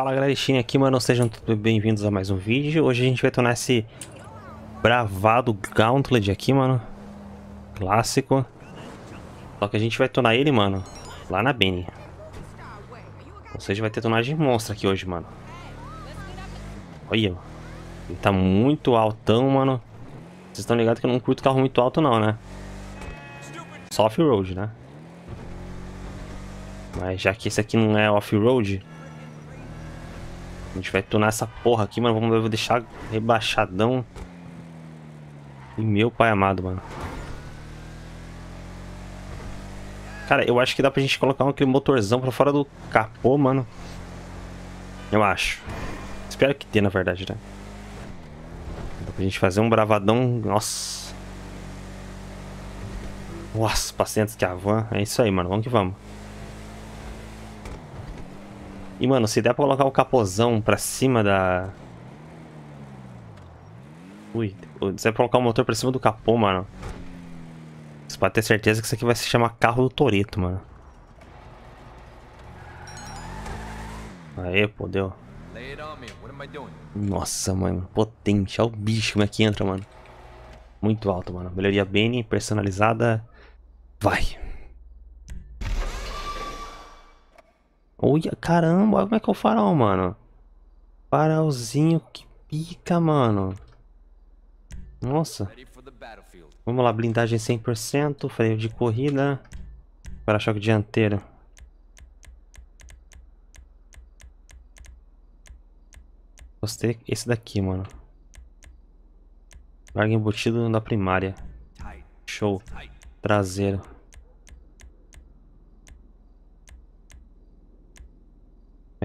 Fala galerinha aqui, mano, sejam todos bem-vindos a mais um vídeo. Hoje a gente vai tornar esse bravado Gauntlet aqui, mano. Clássico. Só que a gente vai tornar ele, mano, lá na Benny. Ou seja, vai ter tonagem monstra aqui hoje, mano. Olha, ele tá muito altão, mano. Vocês estão ligados que eu não curto carro muito alto não, né? Só off-road, né? Mas já que esse aqui não é off-road, a gente vai tunar essa porra aqui, mano. Vamos deixar rebaixadão. E meu pai amado, mano. Cara, eu acho que dá pra gente colocar aquele motorzão pra fora do capô, mano. Eu acho. Espero que dê, na verdade, né? Dá pra gente fazer um bravadão. Nossa. Nossa, pacientes que a van. É isso aí, mano. Vamos que vamos. E, mano, se der pra colocar o capozão pra cima da... Ui, se der pra colocar o motor pra cima do capô, mano. Você pode ter certeza que isso aqui vai se chamar carro do Toreto, mano. Aê, pô, deu. Nossa, mano, potente. Olha o bicho como é que entra, mano. Muito alto, mano. Melhoria Bene, personalizada. Vai. Olha, caramba, olha como é que é o farol, mano. Farolzinho que pica, mano. Nossa. Vamos lá, blindagem 100%, freio de corrida, para-choque dianteiro. Gostei esse daqui, mano. Larga embutido da primária. Show. Traseiro.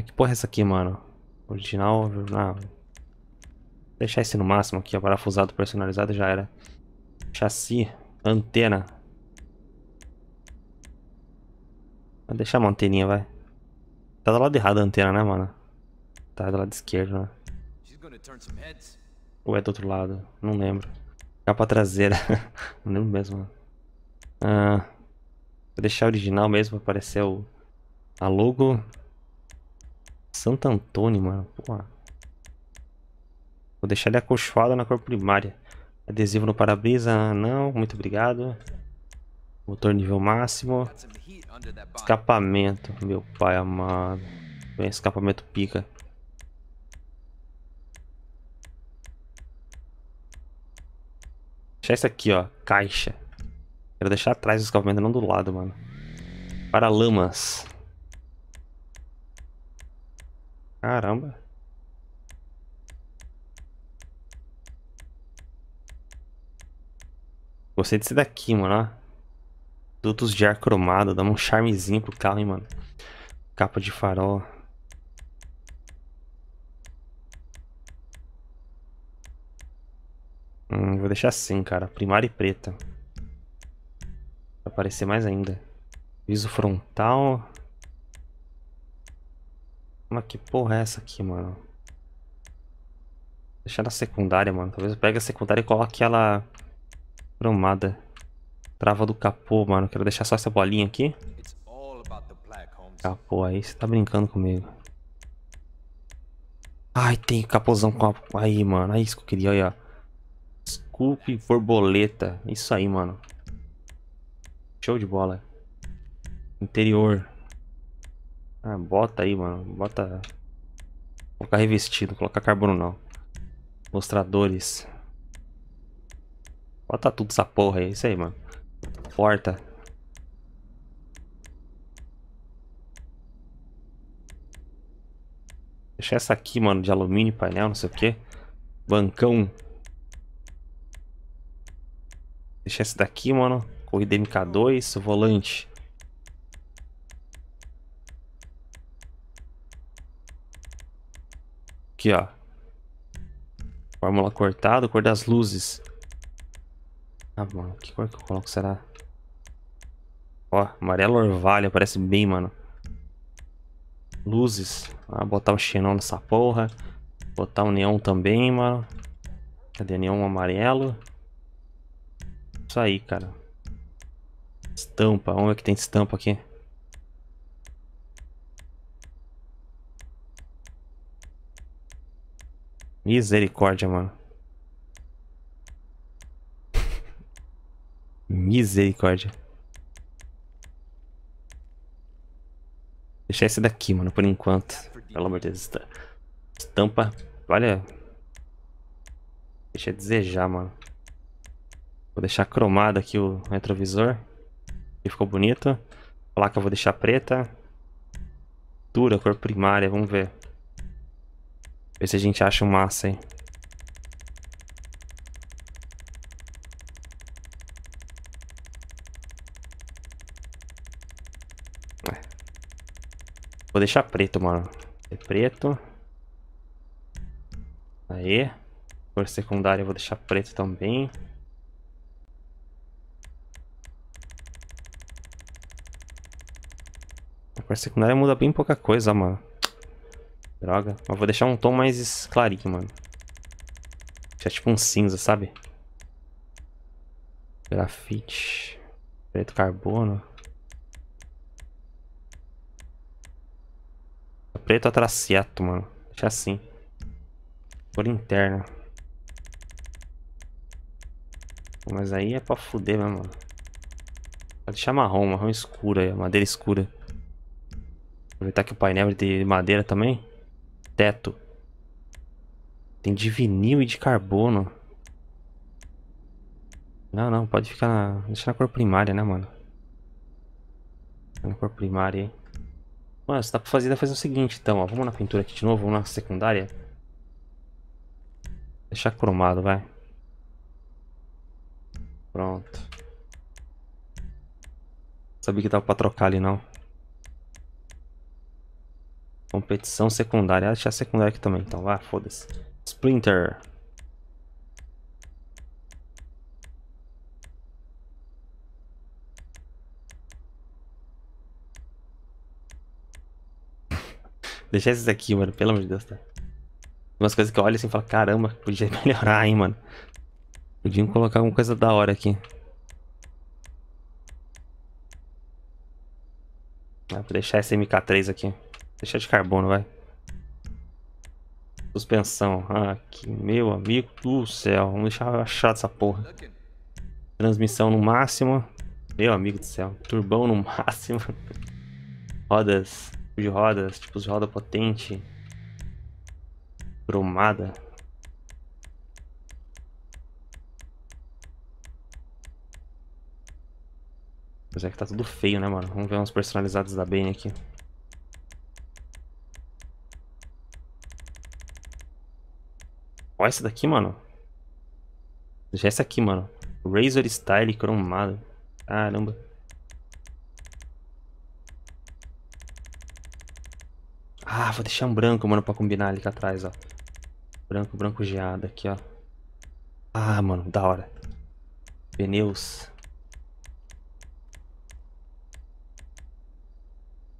que porra é essa aqui, mano? Original, ah, deixar esse no máximo aqui, ó, parafusado personalizado já era. Chassi, antena. Vou deixar uma anteninha, vai. Tá do lado errado a antena, né, mano? Tá do lado esquerdo, né? Ou é do outro lado? Não lembro. Capa traseira. Né? Não lembro mesmo, mano. Ah, vou deixar original mesmo, aparecer o... A logo Santo Antônio, mano. Porra. Vou deixar ele acolchoado na cor primária. Adesivo no para-brisa, não. Muito obrigado. Motor nível máximo. Escapamento, meu pai amado. Vem, escapamento pica. Deixar isso aqui, ó. Caixa. Quero deixar atrás do escapamento, não do lado, mano. Para-lamas. Caramba. Gostei desse daqui, mano, Dutos de ar cromado, dá um charmezinho pro carro, hein, mano. Capa de farol. Hum, vou deixar assim, cara. Primária e preta. Pra aparecer mais ainda. Viso frontal. Mas que porra é essa aqui, mano? Deixar na secundária, mano. Talvez eu pegue a secundária e coloque ela cromada. Trava do capô, mano. Quero deixar só essa bolinha aqui. Capô, aí você tá brincando comigo. Ai, tem capôzão com a... Aí, mano. É isso que eu queria, aí, ó. Scoop borboleta. Isso aí, mano. Show de bola. Interior. Ah, bota aí, mano. Bota... Colocar revestido, colocar carbono não. Mostradores. Bota tudo essa porra aí, é isso aí, mano. Porta. deixa essa aqui, mano, de alumínio, painel, não sei o que. Bancão. deixa esse daqui, mano. Corrida MK2, volante. Aqui, ó. Fórmula cortada, cor das luzes. Ah, tá mano, que cor que eu coloco, será? Ó, amarelo orvalho, parece bem, mano. Luzes. Ah, botar um xenon nessa porra. Botar um neon também, mano. Cadê neon amarelo? Isso aí, cara. Estampa, onde é que tem estampa aqui. Misericórdia, mano. Misericórdia. Deixar esse daqui, mano, por enquanto. Pelo amor de Deus. Estampa. Olha. Deixa a desejar, mano. Vou deixar cromado aqui o retrovisor. Ele ficou bonito. A placa eu vou deixar preta. Dura, cor primária, vamos ver. Ver se a gente acha um massa hein. É. Vou deixar preto, mano. É preto. Aí. Cor secundária eu vou deixar preto também. A cor secundária muda bem pouca coisa, mano. Droga. Eu vou deixar um tom mais clarinho, mano. Deixar tipo um cinza, sabe? Grafite. Preto carbono. Preto atraciato, mano. Deixa assim. Cor interna. Mas aí é pra fuder, mesmo, né, mano? Pode deixar marrom, marrom escuro aí, madeira escura. Aproveitar que o painel é de madeira também teto. Tem de vinil e de carbono. Não, não, pode ficar na... Deixa na cor primária, né, mano? Na cor primária, hein? Mano, você dá tá pra fazer, tá fazer o seguinte, então, ó. Vamos na pintura aqui de novo, vamos na secundária. Deixar cromado, vai. Pronto. Sabia que dava pra trocar ali, não. Competição secundária. Acho a é secundária aqui também, então. Ah, foda-se. Sprinter. Deixar esses aqui, mano. Pelo amor de Deus, tá? Umas coisas que eu olho assim e falo, caramba, podia melhorar, hein, mano. Podiam colocar alguma coisa da hora aqui. Ah, vou deixar esse MK3 aqui. Deixa de carbono, vai. Suspensão. Ah, que meu amigo do céu. Vamos deixar achado essa porra. Transmissão no máximo. Meu amigo do céu. Turbão no máximo. Rodas. De rodas. Tipos de roda potente. Bromada. Mas é que tá tudo feio, né, mano? Vamos ver uns personalizados da Bane aqui. Ó, esse daqui, mano. Já é esse aqui, mano. Razor Style cromado. Caramba. Ah, vou deixar um branco, mano, pra combinar ali atrás, ó. Branco, branco geado aqui, ó. Ah, mano, da hora. Pneus.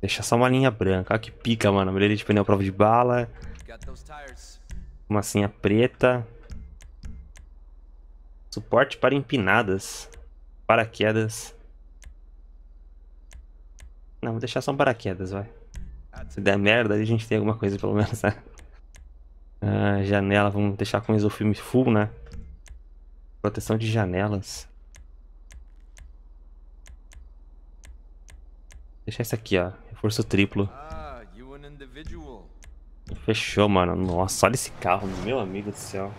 Deixar só uma linha branca. Olha que pica, mano. Melhoria de pneu prova de bala. Got those tires. Massinha preta. Suporte para empinadas. Paraquedas. Não, vou deixar só um paraquedas, vai. Se der merda, a gente tem alguma coisa pelo menos, né? Ah, janela, vamos deixar com o isofilme full, né? Proteção de janelas. Deixar isso aqui, ó. Reforço triplo. Fechou, mano. Nossa, olha esse carro, meu amigo do céu.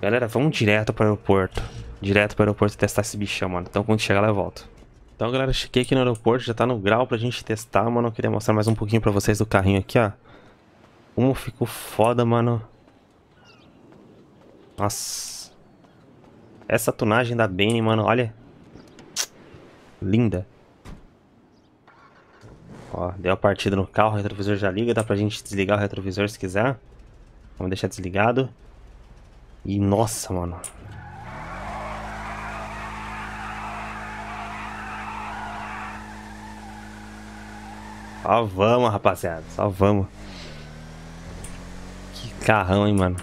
Galera, vamos direto pro aeroporto. Direto pro aeroporto testar esse bichão, mano. Então quando chegar lá eu volto. Então, galera, cheguei aqui no aeroporto, já tá no grau pra gente testar, mano. Eu queria mostrar mais um pouquinho pra vocês do carrinho aqui, ó. Como ficou foda, mano. Nossa. Essa tunagem da Bane, mano, olha. Linda. Ó, deu a partida no carro, o retrovisor já liga, dá pra gente desligar o retrovisor se quiser. Vamos deixar desligado. E nossa, mano. Só vamos, rapaziada. Só vamos. Que carrão, hein, mano.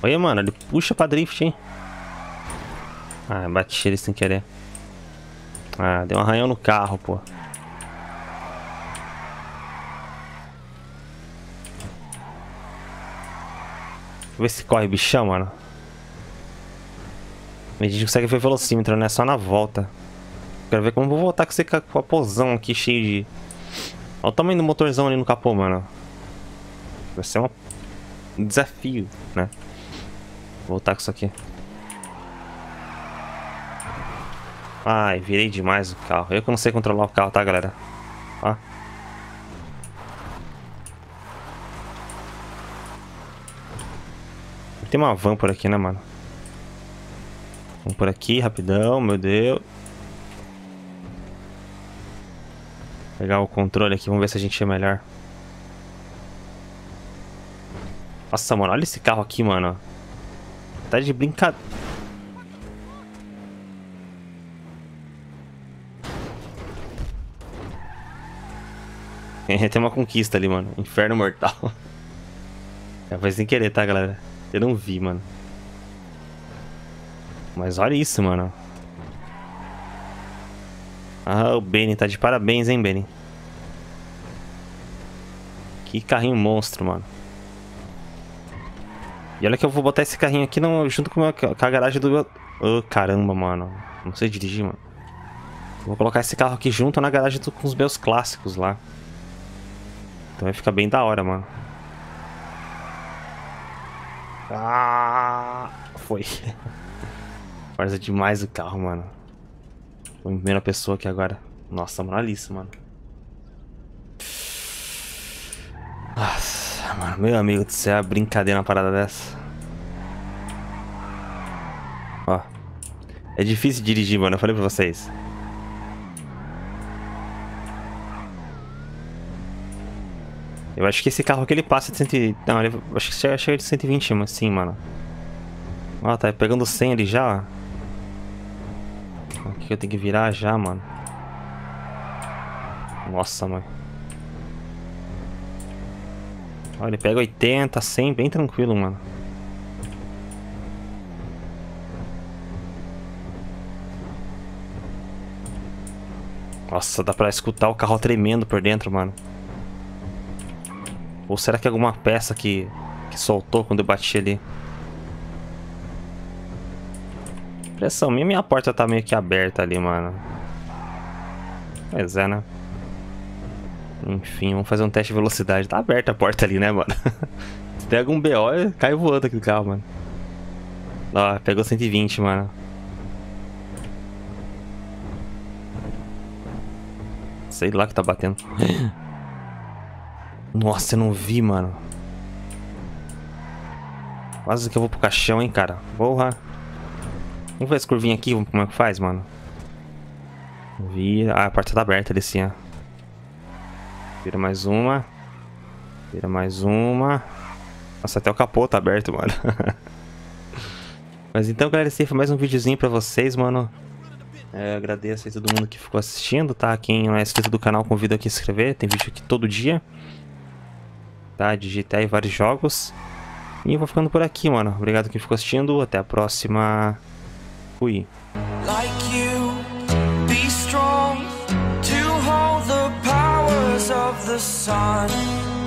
Olha, mano, ele puxa pra drift, hein. Ah, bati ele sem querer. Ah, deu um arranhão no carro, pô. Vê se corre bichão, mano. A gente consegue ver velocímetro, né? Só na volta. Quero ver como eu vou voltar com esse capôzão aqui cheio de... Olha o tamanho do motorzão ali no capô, mano. Vai ser um desafio, né? Vou voltar com isso aqui. Ai, virei demais o carro. Eu que não sei controlar o carro, tá, galera? Ó. Tem uma van por aqui, né, mano? Vamos por aqui, rapidão, meu Deus. Pegar o controle aqui, vamos ver se a gente é melhor. Nossa, mano, olha esse carro aqui, mano. Tá de brincadeira. É, tem uma conquista ali, mano. Inferno mortal. Já foi é, sem querer, tá, galera? Eu não vi, mano. Mas olha isso, mano. Ah, o Benny tá de parabéns, hein, Benny. Que carrinho monstro, mano. E olha que eu vou botar esse carrinho aqui no, junto com, a garagem do meu... Oh, caramba, mano. Não sei dirigir, mano. Vou colocar esse carro aqui junto na garagem do, com os meus clássicos lá. Então vai ficar bem da hora, mano. Ah, foi. Força demais o carro, mano. Tô em primeira pessoa aqui agora. Nossa, moralíssimo, mano. Nossa, mano, meu amigo do céu, é brincadeira uma parada dessa. Ó. É difícil dirigir, mano. Eu falei pra vocês. Eu acho que esse carro aqui ele passa de 100... Não, ele... acho que chega, chega de 120, mano. Sim, mano. Ó, tá pegando 100 ali já, ó. Aqui eu tenho que virar já, mano. Nossa, mano. Ó, ele pega 80, 100, bem tranquilo, mano. Nossa, dá pra escutar o carro tremendo por dentro, mano. Ou será que é alguma peça que, que soltou quando eu bati ali? Pressão minha, minha porta tá meio que aberta ali, mano. Pois é, né? Enfim, vamos fazer um teste de velocidade. Tá aberta a porta ali, né, mano? Se um algum BO, cai voando aqui do carro, mano. Ó, pegou 120, mano. Sei lá que tá batendo. Nossa, eu não vi, mano. Quase que eu vou pro caixão, hein, cara. Porra. Vamos ver essa curvinha aqui, como é que faz, mano. Vira. Ah, a porta tá aberta ali sim, ó. Vira mais uma. Vira mais uma. Nossa, até o capô tá aberto, mano. Mas então, galera, esse foi mais um videozinho pra vocês, mano. É, agradeço aí todo mundo que ficou assistindo, tá? Quem não é inscrito do canal, convido aqui a se inscrever. Tem vídeo aqui todo dia tá? e vários jogos. E eu vou ficando por aqui, mano. Obrigado quem ficou assistindo. Até a próxima. Fui. Like you, be strong to hold the powers of the sun.